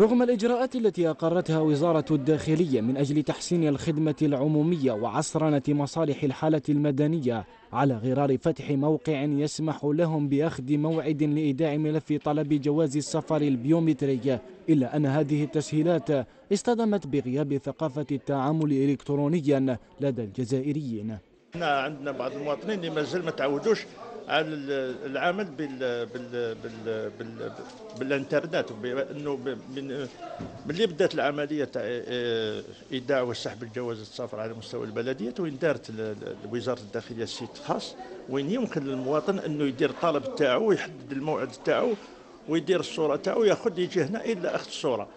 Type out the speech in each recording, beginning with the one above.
رغم الإجراءات التي أقرتها وزارة الداخلية من أجل تحسين الخدمة العمومية وعصرنة مصالح الحالة المدنية على غرار فتح موقع يسمح لهم بأخذ موعد لإيداع ملف طلب جواز السفر البيومتري إلا أن هذه التسهيلات اصطدمت بغياب ثقافة التعامل إلكترونيا لدى الجزائريين احنا عندنا بعض المواطنين اللي مازال ما تعودوش على العمل بال بال بال بال بالانترنت بانه من ملي بدات العمليه تاع آه، آه، ايداع وسحب الجواز السفر على مستوى البلديات وين دارت وزاره الداخليه سيت خاص وين يمكن للمواطن انه يدير الطلب تاعو ويحدد الموعد تاعو ويدير الصوره تاعو ياخذ يجي هنا الا اخذ الصوره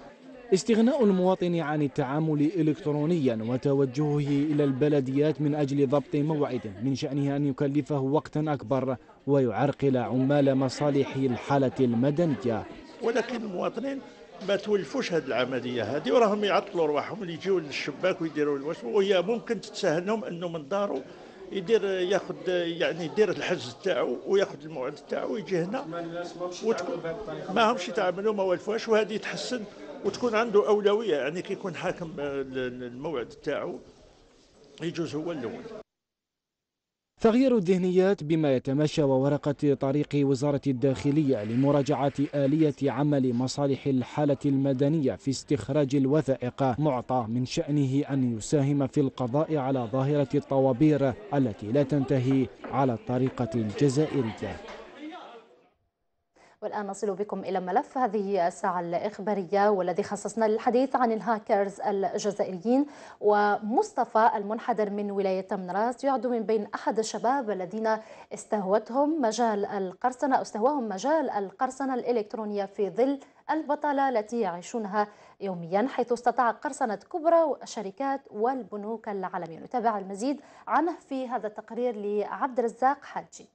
استغناء المواطن عن التعامل إلكترونيا وتوجهه إلى البلديات من أجل ضبط موعد من شأنه أن يكلفه وقتا أكبر ويعرقل عمال مصالح الحالة المدنية ولكن المواطنين ما تولفوش هذه العمليه هذه وراهم يعطلوا رواحهم اللي يجيو للشباك ويديروا الوش وهي ممكن تتسهل لهم انه من داره يدير ياخذ يعني يدير الحجز تاعو وياخذ الموعد تاعو ويجي هنا ما همش يتعاملوا ما والفوهاش وهذه تحسن وتكون عنده أولوية يعني كي يكون حاكم آه، الموعد تاعو يجوز هو الأول تغيير الذهنيات بما يتمشى وورقة طريق وزارة الداخلية لمراجعة آلية عمل مصالح الحالة المدنية في استخراج الوثائق معطى من شأنه أن يساهم في القضاء على ظاهرة الطوابير التي لا تنتهي على الطريقة الجزائرية والآن نصل بكم إلى ملف هذه الساعة الإخبارية والذي خصصنا للحديث عن الهاكرز الجزائريين ومصطفى المنحدر من ولاية تمنراس يعد من بين أحد الشباب الذين استهوتهم مجال القرصنة أو استهواهم مجال القرصنة الإلكترونية في ظل البطالة التي يعيشونها يوميا حيث استطاع قرصنة كبرى الشركات والبنوك العالمية نتابع المزيد عنه في هذا التقرير لعبد الرزاق حاجي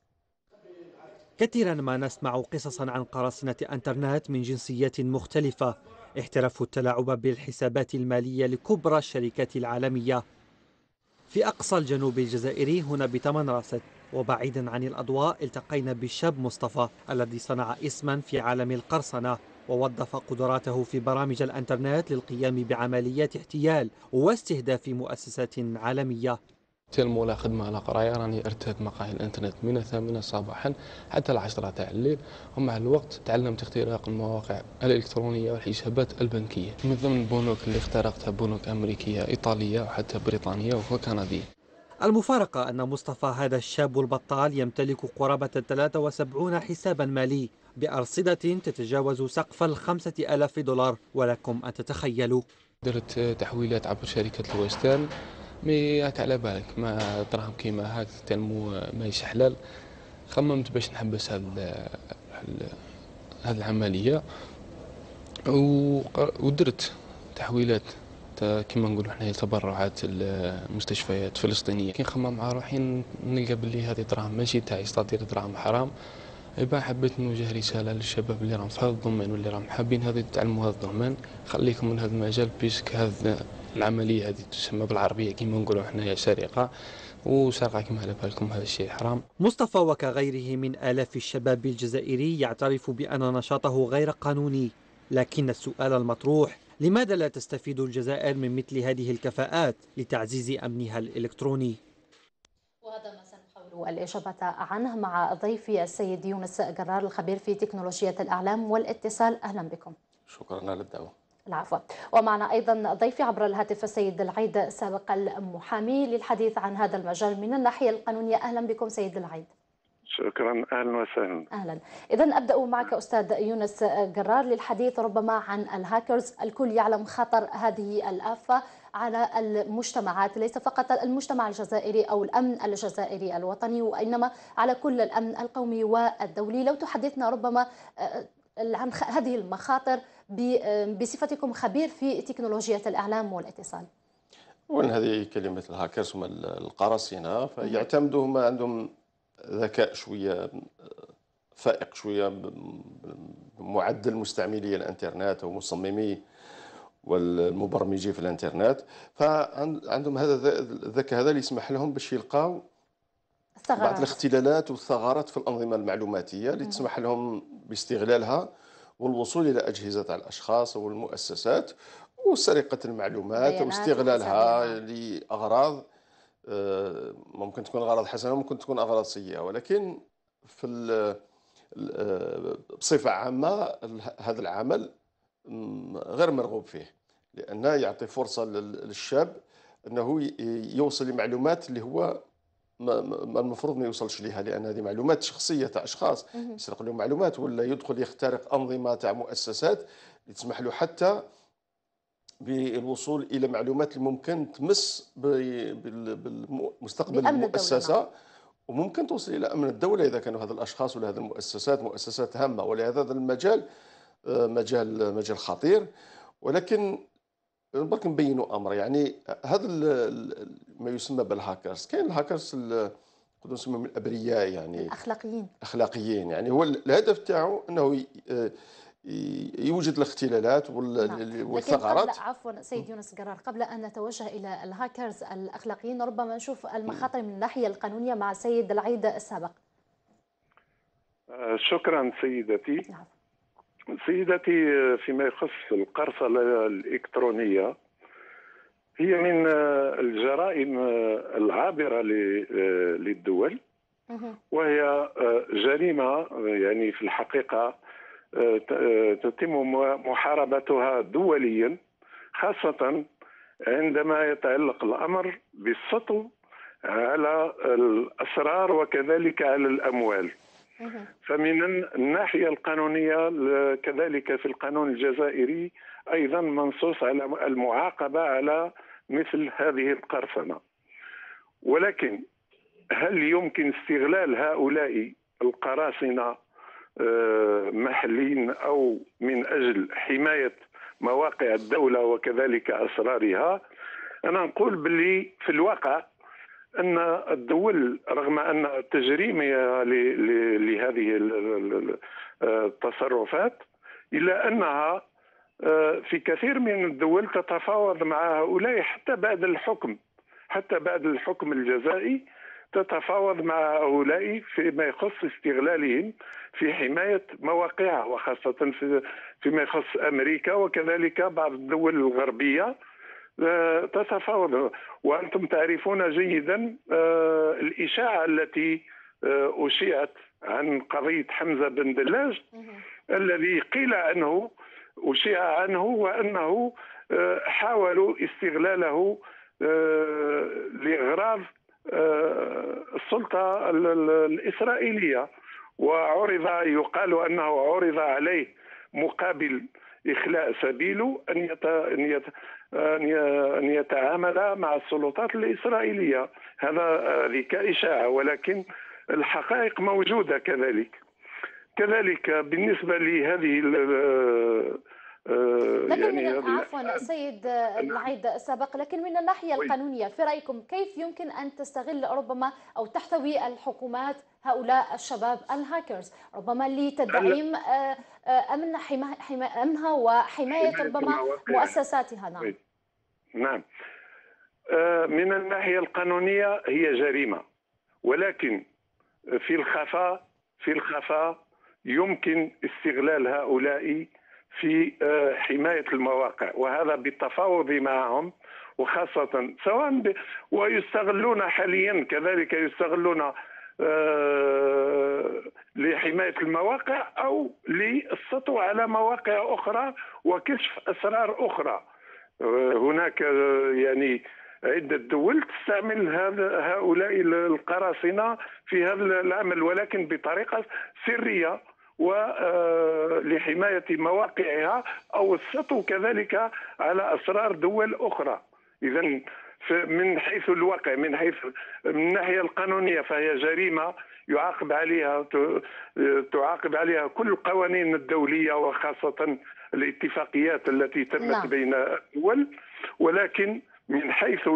كثيرا ما نسمع قصصا عن قراصنة أنترنت من جنسيات مختلفة احترفوا التلاعب بالحسابات المالية لكبرى الشركات العالمية في أقصى الجنوب الجزائري هنا بتمن راست وبعيدا عن الأضواء التقينا بالشاب مصطفى الذي صنع اسما في عالم القرصنة ووظف قدراته في برامج الانترنت للقيام بعمليات احتيال واستهداف مؤسسات عالمية تلمو لا خدمه لا قرايه راني ارتهب مقاهي الانترنت من الثامنه صباحا حتى العشرة تاع الليل ومع الوقت تعلمت اختراق المواقع الالكترونيه والحسابات البنكيه من ضمن البنوك اللي اخترقتها بنوك امريكيه ايطاليه وحتى بريطانيه وكنديه المفارقة أن مصطفى هذا الشاب البطال يمتلك قرابة 73 حسابا مالي بأرصدة تتجاوز سقف الخمسة ألاف دولار ولكم أن تتخيلوا درت تحويلات عبر شركة الويسترن مي هاك على بالك ما دراهم كيما هاك تنمو ماهيش حلال خممت باش نحبس هاد هاد العمليه ودرت تحويلات كما نقولوا حنايا تبرعات المستشفيات الفلسطينيه كي نخمم مع روحي نلقى بلي هذه دراهم ماشي تاعي استطير دراهم حرام إبا حبيت نوجه رسالة للشباب اللي راهم في هذا الدومين واللي راهم حابين هذا يتعلموا هذا الدومين خليكم من هذا المجال بيسك هذا العمليه هذه تسمى بالعربيه كما نقولوا حنايا سرقه وسرقه كما على بالكم هذا الشيء حرام مصطفى وكغيره من الاف الشباب الجزائري يعترف بان نشاطه غير قانوني لكن السؤال المطروح لماذا لا تستفيد الجزائر من مثل هذه الكفاءات لتعزيز امنها الالكتروني وهذا ما سنحاول الإجابة عنه مع ضيفي السيد يونس جرار الخبير في تكنولوجيا الإعلام والاتصال أهلا بكم شكرا على الدعوة العفو ومعنا أيضا ضيفي عبر الهاتف السيد العيد سابق المحامي للحديث عن هذا المجال من الناحية القانونية أهلا بكم سيد العيد شكرا اهلا وسهلا اهلا اذا ابدا معك استاذ يونس جرار للحديث ربما عن الهاكرز الكل يعلم خطر هذه الافه على المجتمعات ليس فقط المجتمع الجزائري او الامن الجزائري الوطني وانما على كل الامن القومي والدولي لو تحدثنا ربما آه، عن هذه المخاطر بصفتكم خبير في تكنولوجيا الإعلام والاتصال وان هذه كلمه الهاكرز هما القراصنه فيعتمدوا هما عندهم ذكاء شويه فائق شويه معدل مستعملي الانترنت او مصممي والمبرمجي في الانترنت فعندهم هذا الذكاء هذا اللي يسمح لهم باش يلقاو بعض الاختلالات والثغرات في الانظمه المعلوماتيه اللي تسمح لهم باستغلالها والوصول إلى أجهزة الأشخاص والمؤسسات وسرقة المعلومات واستغلالها لأغراض آه، ممكن تكون أغراض حسنة وممكن تكون أغراض سيئة ولكن في آه، بصفة عامة هذا العمل غير مرغوب فيه لأنه يعطي فرصة للشاب أنه يوصل لمعلومات اللي هو ما المفروض ما يوصلش ليها لان هذه معلومات شخصيه تاع اشخاص يسرق لهم معلومات ولا يدخل يخترق انظمه تاع مؤسسات تسمح له حتى بالوصول الى معلومات اللي ممكن تمس بالمستقبل المؤسسه نعم. وممكن توصل الى امن الدوله اذا كانوا هذا الاشخاص ولا هذه المؤسسات مؤسسات هامه ولهذا هذا المجال آه، مجال مجال خطير ولكن برك نبينوا امر يعني هذا ما يسمى بالهاكرز كاين الهاكرز نقدروا نسميهم الابرياء يعني الاخلاقيين اخلاقيين يعني هو الهدف تاعو انه يوجد الاختلالات نعم. والثغرات نعم. عفوا سيد يونس قرار قبل ان نتوجه الى الهاكرز الاخلاقيين ربما نشوف المخاطر من الناحيه القانونيه مع السيد العيد السابق آه، شكرا سيدتي نعم. سيدتي فيما يخص القرصنة الإلكترونية هي من آه، الجرائم آه، العابرة آه، للدول وهي جريمة يعني في الحقيقة تتم محاربتها دوليا خاصة عندما يتعلق الأمر بالسطو على الأسرار وكذلك على الأموال فمن الناحية القانونية كذلك في القانون الجزائري أيضا منصوص على المعاقبة على مثل هذه القرصنة ولكن هل يمكن استغلال هؤلاء القراصنة آه، محلين أو من أجل حماية مواقع الدولة وكذلك أسرارها أنا نقول باللي في الواقع ان الدول رغم ان التجريميه لهذه آه، التصرفات الا انها آه، في كثير من الدول تتفاوض مع هؤلاء حتى بعد الحكم حتى بعد الحكم الجزائي تتفاوض مع هؤلاء فيما يخص استغلالهم في حماية مواقعها وخاصة فيما يخص أمريكا وكذلك بعض الدول الغربية آه، تتفاوض وانتم تعرفون جيدا آه، الاشاعه التي آه، اشيعت عن قضيه حمزه بن دلاج الذي قيل عنه اشيع عنه وانه حاولوا استغلاله لاغراض السلطه الاسرائيليه وعرض يقال انه عرض عليه مقابل اخلاء سبيله ان ان يتعامل مع السلطات الاسرائيليه هذا هذه كاشاعه ولكن الحقائق موجوده كذلك كذلك بالنسبه لهذه آه، لكن يعني من عفوا سيد العيد سبق لكن من الناحيه القانونيه في رايكم كيف يمكن ان تستغل ربما او تحتوي الحكومات هؤلاء الشباب الهاكرز ربما لتدعيم آه، آه، امن حما... حما... امنها وحمايه ربما مؤسساتها نعم طيب. نعم من الناحيه القانونيه هي جريمه ولكن في الخفاء في الخفاء يمكن استغلال هؤلاء في آه، حمايه المواقع وهذا بالتفاوض معهم وخاصه سواء ب... ويستغلون حاليا كذلك يستغلون آه، لحمايه المواقع او للسطو على مواقع اخرى وكشف اسرار اخرى آه، هناك يعني عدة دول تستعمل هؤلاء القراصنة في هذا العمل ولكن بطريقة سرية ولحماية آه، مواقعها أو السطو كذلك على أسرار دول أخرى إذا من حيث الواقع من حيث من الناحية القانونية فهي جريمة يعاقب عليها تعاقب عليها كل القوانين الدولية وخاصة الاتفاقيات التي تمت لا. نعم. بين الدول ولكن من حيث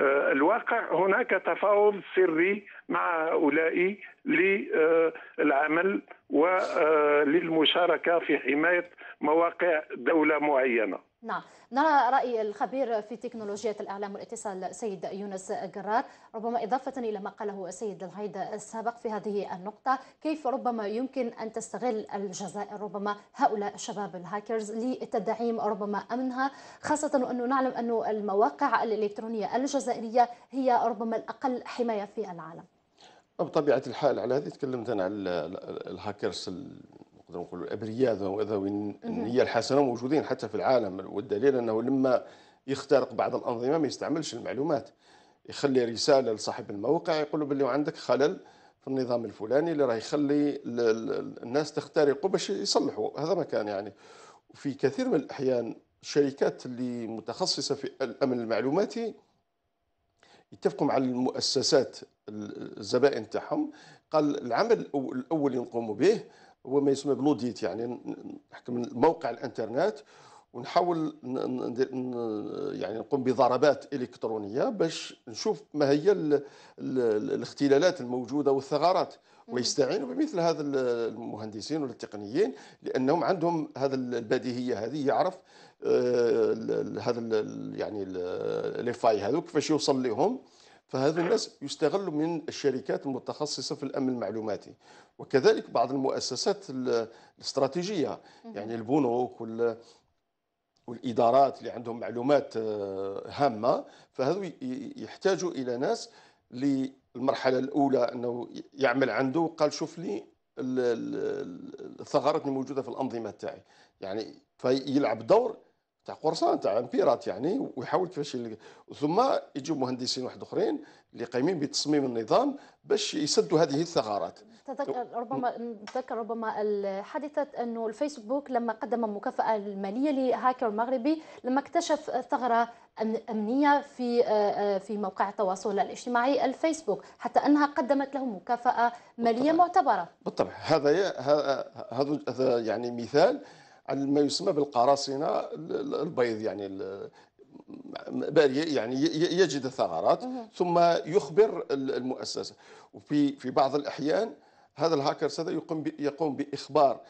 آه، الواقع هناك تفاوض سري مع هؤلاء للعمل وللمشاركه آه، في حمايه مواقع دوله معينه نعم نرى رأي الخبير في تكنولوجيا الإعلام والاتصال السيد يونس جرار ربما إضافة إلى ما قاله السيد الهيد السابق في هذه النقطة كيف ربما يمكن أن تستغل الجزائر ربما هؤلاء الشباب الهاكرز لتدعيم ربما أمنها خاصة وأنه نعلم أن المواقع الإلكترونية الجزائرية هي ربما الأقل حماية في العالم بطبيعة الحال على هذه تكلمت أنا على الهاكرز نقدر نقولوا الابرياء ذوي النيه الحسنه موجودين حتى في العالم والدليل انه لما يخترق بعض الانظمه ما يستعملش المعلومات يخلي رساله لصاحب الموقع يقول له باللي عندك خلل في النظام الفلاني اللي راه يخلي الناس تخترقوا باش يصلحوا هذا ما كان يعني وفي كثير من الاحيان الشركات اللي متخصصه في الامن المعلوماتي يتفقوا مع المؤسسات الزبائن تاعهم قال العمل الاول اللي نقوموا به هو ما يسمى بلوديت يعني نحكم موقع الانترنت ونحاول يعني نقوم بضربات الكترونيه باش نشوف ما هي الـ الـ الاختلالات الموجوده والثغرات ويستعينوا بمثل هذا المهندسين والتقنيين لانهم عندهم هذا البديهيه هذه يعرف آه، هذا يعني لي فاي هذوك كيفاش يوصل لهم فهذا الناس يستغل من الشركات المتخصصة في الأمن المعلوماتي وكذلك بعض المؤسسات الاستراتيجية يعني البنوك وال والإدارات اللي عندهم معلومات آه، هامة فهذو يحتاجوا إلى ناس للمرحلة الأولى أنه يعمل عنده قال شوف لي الثغرات الموجودة في الأنظمة تاعي يعني فيلعب دور تاع قرصان تاع امبيرات يعني ويحاول كيفاش ثم يجوا مهندسين واحد اخرين اللي قايمين بتصميم النظام باش يسدوا هذه الثغرات تذكر ربما تذكر ربما حادثه انه الفيسبوك لما قدم مكافاه ماليه لهاكر مغربي لما اكتشف ثغره امنيه في آه، في موقع التواصل الاجتماعي الفيسبوك حتى انها قدمت له مكافاه ماليه بالطبع. معتبره بالطبع هذا هذا يعني مثال على ما يسمى بالقراصنه البيض يعني يعني يجد الثغرات ثم يخبر المؤسسه وفي في بعض الاحيان هذا الهاكر هذا يقوم يقوم باخبار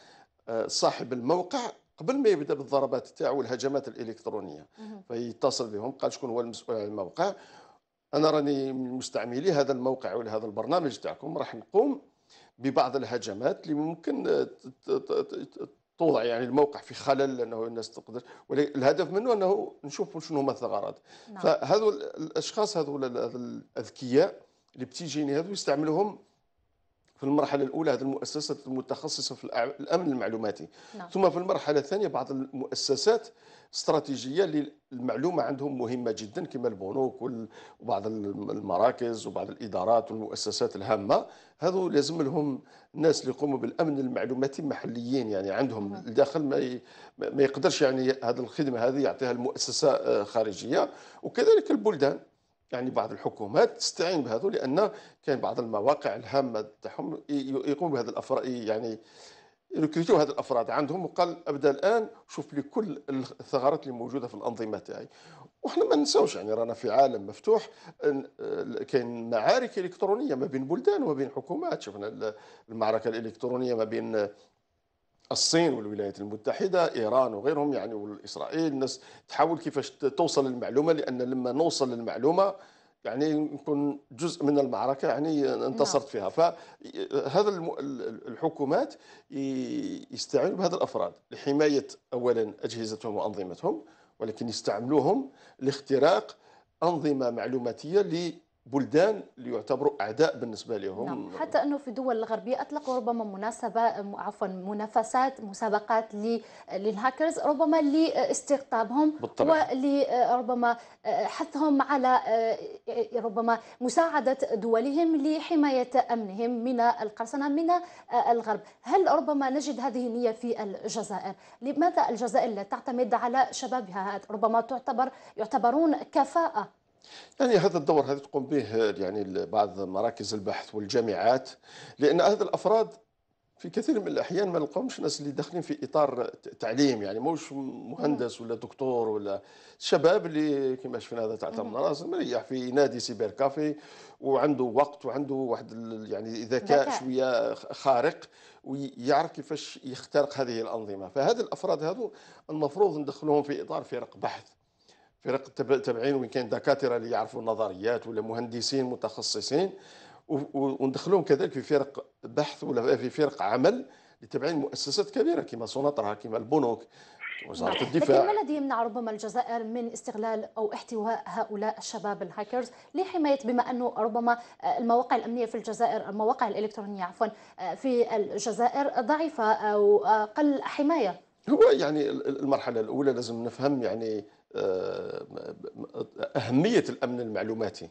آه، صاحب الموقع قبل ما يبدا بالضربات تاعو والهجمات الالكترونيه فيتصل بهم قال شكون هو المسؤول عن الموقع انا راني من مستعملي هذا الموقع ولا هذا البرنامج تاعكم راح نقوم ببعض الهجمات اللي ممكن توضع يعني الموقع في خلل لانه الناس تقدر الهدف منه انه نشوف شنو هما الثغرات نعم. فهذو الاشخاص هذو الاذكياء اللي بتيجيني هذو يستعملوهم في المرحله الاولى هذه المؤسسات المتخصصه في الامن المعلوماتي نعم. ثم في المرحله الثانيه بعض المؤسسات استراتيجيه للمعلومه عندهم مهمه جدا كما البنوك وبعض المراكز وبعض الادارات والمؤسسات الهامه هذو لازم لهم الناس اللي يقوموا بالامن المعلوماتي محليين يعني عندهم الداخل نعم. ما ما يقدرش يعني هذه الخدمه هذه يعطيها المؤسسه آه، خارجيه وكذلك البلدان يعني بعض الحكومات تستعين بهذو لان كاين بعض المواقع الهامه تاعهم يقوم بهذا الافراد يعني ريكريتو هذا الافراد عندهم وقال ابدا الان شوف لي كل الثغرات اللي موجوده في الانظمه تاعي وحنا ما ننساوش يعني رانا في عالم مفتوح كاين معارك الكترونيه ما بين بلدان وما بين حكومات شفنا المعركه الالكترونيه ما بين الصين والولايات المتحدة إيران وغيرهم يعني وإسرائيل الناس تحاول كيفاش توصل المعلومة لأن لما نوصل للمعلومة يعني نكون جزء من المعركة يعني انتصرت نعم. فيها فهذا الحكومات يستعينوا بهذا الأفراد لحماية أولا أجهزتهم وأنظمتهم ولكن يستعملوهم لاختراق أنظمة معلوماتية بلدان اللي يعتبروا اعداء بالنسبه لهم نعم. حتى انه في الدول الغربيه اطلقوا ربما مناسبه عفوا منافسات مسابقات للهاكرز ربما لاستقطابهم ولربما آه، حثهم على آه، ربما مساعده دولهم لحمايه امنهم من القرصنه من آه، الغرب هل ربما نجد هذه النيه في الجزائر لماذا الجزائر لا تعتمد على شبابها ربما تعتبر يعتبرون كفاءه يعني هذا الدور هذا تقوم به يعني بعض مراكز البحث والجامعات لان هذا الافراد في كثير من الاحيان ما نلقاهمش ناس اللي داخلين في اطار تعليم يعني موش مهندس ولا دكتور ولا شباب اللي كما شفنا هذا تاع المراسم مريح في نادي سيبر كافي وعنده وقت وعنده واحد يعني ذكاء شويه خارق ويعرف كيفاش يخترق هذه الانظمه فهذه الافراد هذو المفروض ندخلوهم في اطار فرق بحث فرق تبعين وين كاين دكاتره اللي يعرفوا النظريات ولا مهندسين متخصصين وندخلهم كذلك في فرق بحث ولا في فرق عمل لتابعين مؤسسات كبيره كما سوناطرها كما البنوك وزاره نعم. الدفاع لكن ما الذي يمنع ربما الجزائر من استغلال او احتواء هؤلاء الشباب الهاكرز لحمايه بما انه ربما آه، المواقع الامنيه في الجزائر المواقع الالكترونيه عفوا آه، في الجزائر ضعيفه او اقل حمايه هو يعني المرحله الاولى لازم نفهم يعني اهميه الامن المعلوماتي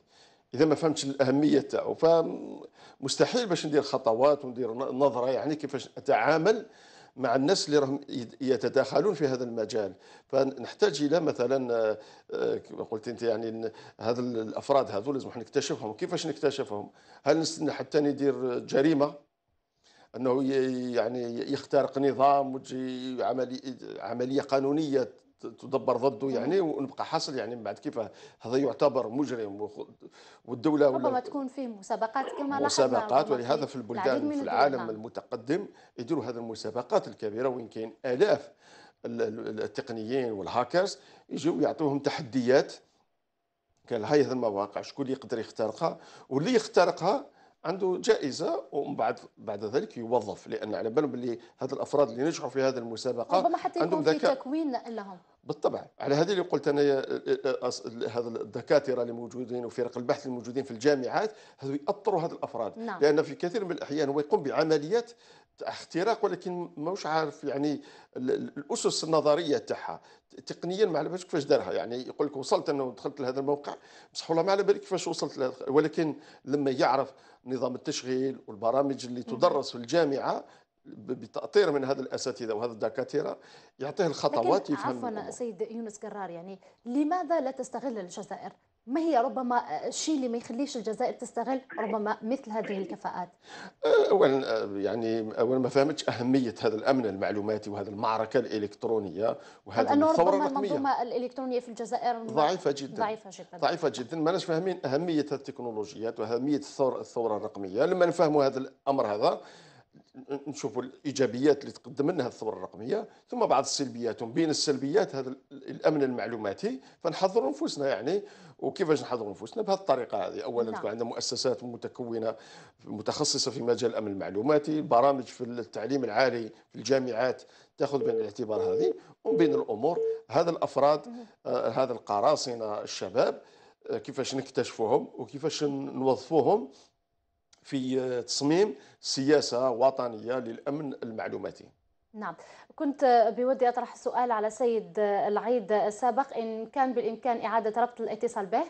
اذا ما فهمتش الاهميه تاعو فمستحيل باش ندير خطوات وندير نظره يعني كيفاش اتعامل مع الناس اللي راهم يتداخلون في هذا المجال فنحتاج الى مثلا كما آه، قلت انت يعني هذا الافراد هذو لازم نكتشفهم كيفاش نكتشفهم هل نستنى حتى ندير جريمه انه يعني يخترق نظام وتجي عمليه قانونيه تدبر ضده يعني ونبقى حاصل يعني من بعد كيف هذا يعتبر مجرم والدوله ربما تكون فيه مسابقات كما لاحظنا مسابقات ولهذا في البلدان في العالم نعم. المتقدم يديروا هذه المسابقات الكبيره وين كاين الاف التقنيين والهاكرز يجوا يعطوهم تحديات قال هاي هذه المواقع شكون اللي يقدر يخترقها واللي يخترقها عنده جائزه ومن بعد بعد ذلك يوظف لان على بالهم باللي هذا الافراد اللي نجحوا في هذه المسابقه ربما حتى يكون في تكوين لهم بالطبع على هذه اللي قلت انا هذا الدكاتره اللي موجودين وفرق البحث الموجودين في الجامعات هذو ياثروا هذ الافراد نعم. لان في كثير من الاحيان هو يقوم بعمليات اختراق ولكن ماهوش عارف يعني الاسس النظريه تاعها تقنيا ما على باليش كيفاش دارها يعني يقول لك وصلت انه دخلت لهذا الموقع بصح والله ما على بالي كيفاش وصلت لهذا ولكن لما يعرف نظام التشغيل والبرامج اللي تدرس في الجامعه بتاطير من هذا الاساتذه وهذا الدكاتره يعطيه الخطوات لكن يفهم عفوا سيد يونس قرار يعني لماذا لا تستغل الجزائر ما هي ربما الشيء اللي ما يخليش الجزائر تستغل ربما مثل هذه الكفاءات؟ اولا يعني اولا ما فهمتش اهميه هذا الامن المعلوماتي وهذه المعركه الالكترونيه وهذه الثوره ربما الرقميه المنظومه الالكترونيه في الجزائر ضعيفه جدا ضعيفه جدا ضعيفه جدا ماناش فاهمين اهميه التكنولوجيات واهميه الثوره الرقميه لما نفهموا هذا الامر هذا نشوفوا الايجابيات اللي تقدم لنا الثوره الرقميه ثم بعض السلبيات ومن بين السلبيات هذا الامن المعلوماتي فنحضروا انفسنا يعني وكيفاش نحضروا انفسنا بهذه الطريقه هذه اولا نعم. تكون عندنا مؤسسات متكونه متخصصه في مجال الامن المعلوماتي برامج في التعليم العالي في الجامعات تاخذ بين الاعتبار هذه ومن بين الامور هذا الافراد آه هذا القراصنه الشباب آه، كيفاش نكتشفوهم وكيفاش نوظفوهم في آه، تصميم سياسه وطنيه للامن المعلوماتي. نعم كنت بودي أطرح سؤال على سيد العيد السابق إن كان بالإمكان إعادة ربط الاتصال به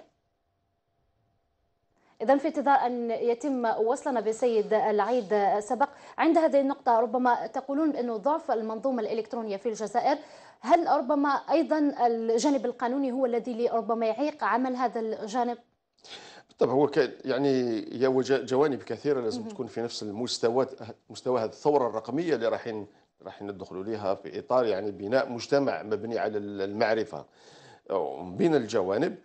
إذا في انتظار أن يتم وصلنا بسيد العيد سبق عند هذه النقطة ربما تقولون بأنه ضعف المنظومة الإلكترونية في الجزائر هل ربما أيضا الجانب القانوني هو الذي ربما يعيق عمل هذا الجانب؟ طب هو كان يعني جوانب كثيره لازم تكون في نفس المستوى مستوى هذه الثوره الرقميه اللي رايحين رايحين ندخلوا ليها في اطار يعني بناء مجتمع مبني على المعرفه بين الجوانب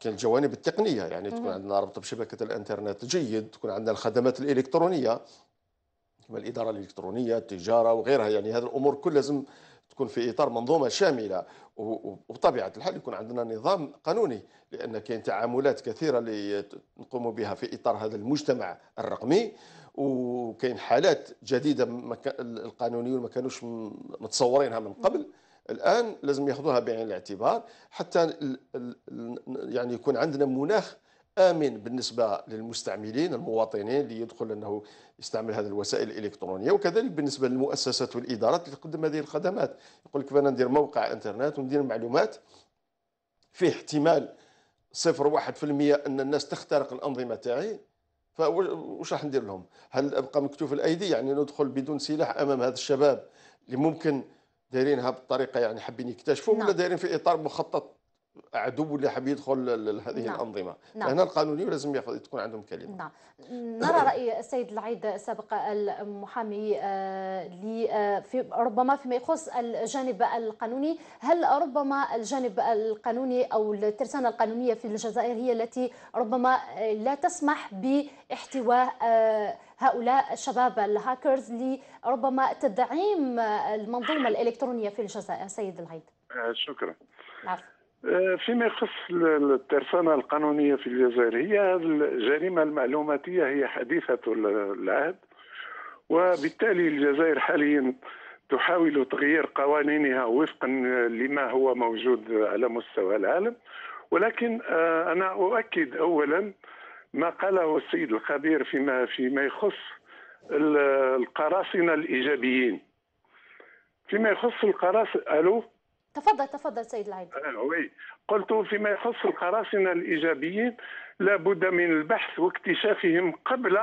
كان الجوانب التقنيه يعني تكون عندنا ربط بشبكه الانترنت جيد تكون عندنا الخدمات الالكترونيه كما الاداره الالكترونيه التجاره وغيرها يعني هذه الامور كلها لازم تكون في اطار منظومه شامله وبطبيعه الحال يكون عندنا نظام قانوني لان كاين تعاملات كثيره اللي نقوم بها في اطار هذا المجتمع الرقمي وكاين حالات جديده القانونيون ما كانوش متصورينها من قبل الان لازم ياخذوها بعين الاعتبار حتى يعني يكون عندنا مناخ امن بالنسبه للمستعملين المواطنين اللي يدخل انه يستعمل هذه الوسائل الالكترونيه وكذلك بالنسبه للمؤسسات والادارات اللي تقدم هذه الخدمات يقول لك انا ندير موقع انترنت وندير معلومات فيه احتمال 0.1% ان الناس تخترق الانظمه تاعي فواش راح ندير لهم؟ هل ابقى مكتوف الايدي يعني ندخل بدون سلاح امام هذا الشباب اللي ممكن دايرينها بالطريقه يعني حابين يكتشفوا نعم. ولا دايرين في اطار مخطط عدو اللي حاب يدخل لهذه نعم. الانظمه نعم. فهنا القانونيون لازم ياخذ تكون عندهم كلمه نعم نرى راي السيد العيد سابق المحامي آه، آه، في ربما فيما يخص الجانب القانوني هل ربما الجانب القانوني او الترسانه القانونيه في الجزائر هي التي ربما لا تسمح باحتواء آه، هؤلاء الشباب الهاكرز لربما تدعيم المنظومه الالكترونيه في الجزائر سيد العيد شكرا عفو. آه، فيما يخص الترسانة القانونية في الجزائر هي الجريمة المعلوماتية هي حديثة العهد وبالتالي الجزائر حاليا تحاول تغيير قوانينها وفقا لما هو موجود على مستوى العالم ولكن آه، انا اؤكد اولا ما قاله السيد الخبير فيما فيما يخص القراصنه الايجابيين فيما يخص القراصنه الو تفضل تفضل سيد العيد آه، قلت فيما يخص القراصنة الإيجابيين لابد من البحث واكتشافهم قبل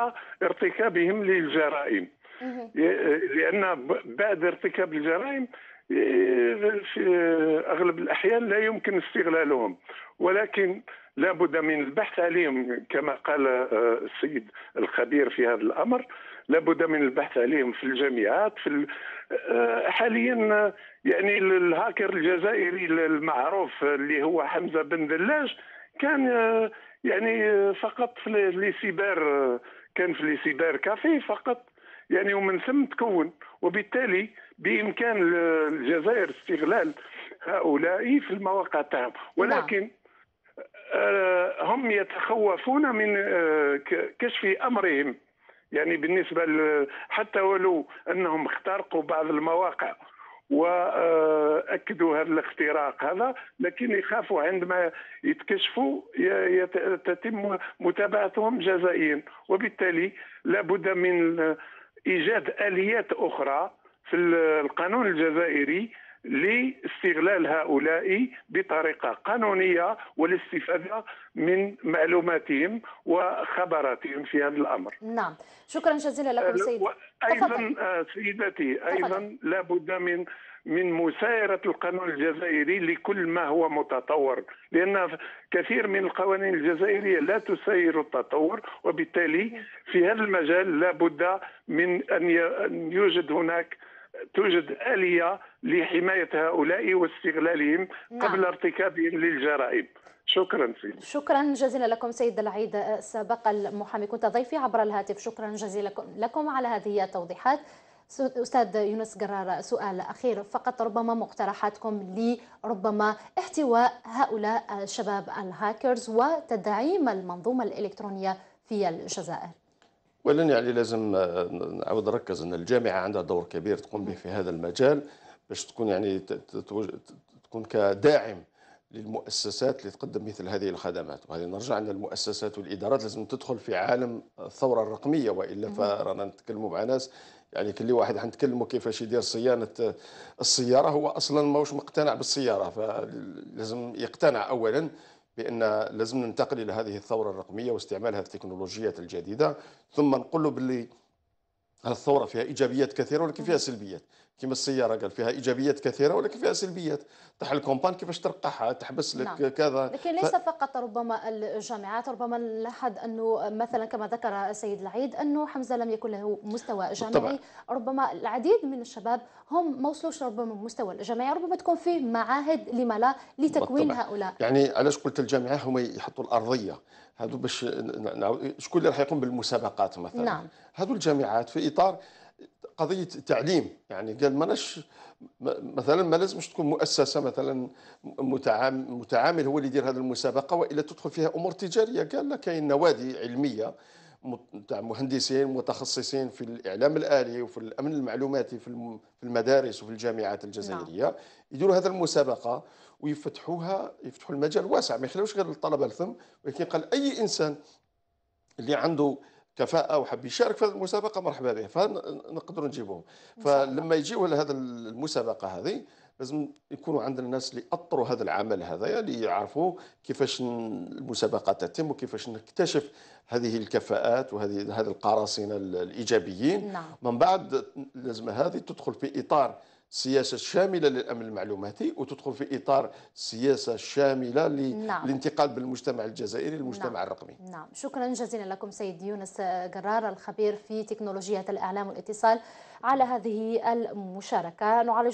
ارتكابهم للجرائم لأن بعد ارتكاب الجرائم في أغلب الأحيان لا يمكن استغلالهم ولكن لابد من البحث عليهم كما قال آه، السيد الخبير في هذا الأمر لابد من البحث عليهم في الجامعات في آه، حاليا آه، يعني الهاكر الجزائري المعروف اللي هو حمزه بن دلاج كان آه، يعني فقط في لي سيبر كان في لي سيبر كافي فقط يعني ومن ثم تكون وبالتالي بامكان الجزائر استغلال هؤلاء في المواقع تاعهم نعم. ولكن هم يتخوفون من كشف امرهم يعني بالنسبة حتى ولو أنهم اخترقوا بعض المواقع واكدوا هذا الاختراق هذا لكن يخافوا عندما يتكشفوا تتم متابعتهم جزائيا وبالتالي لابد من ايجاد اليات اخرى في القانون الجزائري لاستغلال هؤلاء بطريقه قانونيه والاستفاده من معلوماتهم وخبراتهم في هذا الامر. نعم، شكرا جزيلا لكم أه، سيدي. ايضا أه، سيدتي ايضا لابد من من مسايرة القانون الجزائري لكل ما هو متطور لأن كثير من القوانين الجزائرية لا تسير التطور وبالتالي في هذا المجال لابد من أن يوجد هناك توجد آلية لحماية هؤلاء واستغلالهم نعم. قبل ارتكابهم للجرائم شكرا سيدي شكرا جزيلا لكم سيد العيد سبق المحامي كنت ضيفي عبر الهاتف شكرا جزيلا لكم على هذه التوضيحات استاذ يونس قرار سؤال اخير فقط ربما مقترحاتكم لربما احتواء هؤلاء الشباب الهاكرز وتدعيم المنظومه الالكترونيه في الجزائر ولن يعني لازم آه، نعاود نركز ان الجامعه عندها دور كبير تقوم به في هذا المجال باش تكون يعني تكون كداعم للمؤسسات اللي تقدم مثل هذه الخدمات وهذه نرجع ان المؤسسات والادارات لازم تدخل في عالم الثوره الرقميه والا فرانا نتكلموا مع ناس يعني كل واحد حنتكلموا كيفاش يدير صيانه السياره هو اصلا ماهوش مقتنع بالسياره فلازم يقتنع اولا بان لازم ننتقل الى هذه الثوره الرقميه واستعمال هذه التكنولوجيات الجديده ثم نقول له باللي الثوره فيها ايجابيات كثيره ولكن فيها سلبيات كما السياره قال فيها ايجابيات كثيره ولكن فيها سلبيات تح الكومبان كيفاش ترقعها تحبس لك نعم. كذا لكن ليس ف... فقط ربما الجامعات ربما نلاحظ انه مثلا كما ذكر السيد العيد انه حمزه لم يكن له مستوى جامعي طبعا. ربما العديد من الشباب هم ما وصلوش ربما المستوى الجامعي ربما تكون فيه معاهد لما لا لتكوين بالطبع. هؤلاء يعني علاش قلت الجامعه هما يحطوا الارضيه هذو باش شكون اللي راح يقوم بالمسابقات مثلا نعم. هذو الجامعات في اطار قضيه تعليم يعني قال ماناش مثلا ما لازمش تكون مؤسسه مثلا متعامل هو اللي يدير هذه المسابقه والا تدخل فيها امور تجاريه قال لك كاين نوادي علميه تاع مهندسين متخصصين في الاعلام الالي وفي الامن المعلوماتي في المدارس وفي الجامعات الجزائريه نعم. يديروا هذه المسابقه ويفتحوها يفتحوا المجال واسع ما يخلوش غير للطلبه الثم ولكن قال اي انسان اللي عنده كفاءه وحب يشارك في هذه المسابقه مرحبا به فنقدروا نجيبهم فلما يجيوا لهذا المسابقه هذه لازم يكونوا عندنا الناس اللي اطروا هذا العمل هذايا اللي يعرفوا كيفاش المسابقه تتم وكيفاش نكتشف هذه الكفاءات وهذه هذه القراصنه الايجابيين نعم. من بعد لازم هذه تدخل في اطار سياسه شامله للامن المعلوماتي وتدخل في اطار سياسه شامله للانتقال نعم. بالمجتمع الجزائري للمجتمع نعم. الرقمي. نعم، شكرا جزيلا لكم سيد يونس قرار الخبير في تكنولوجيات الاعلام والاتصال على هذه المشاركه نعالج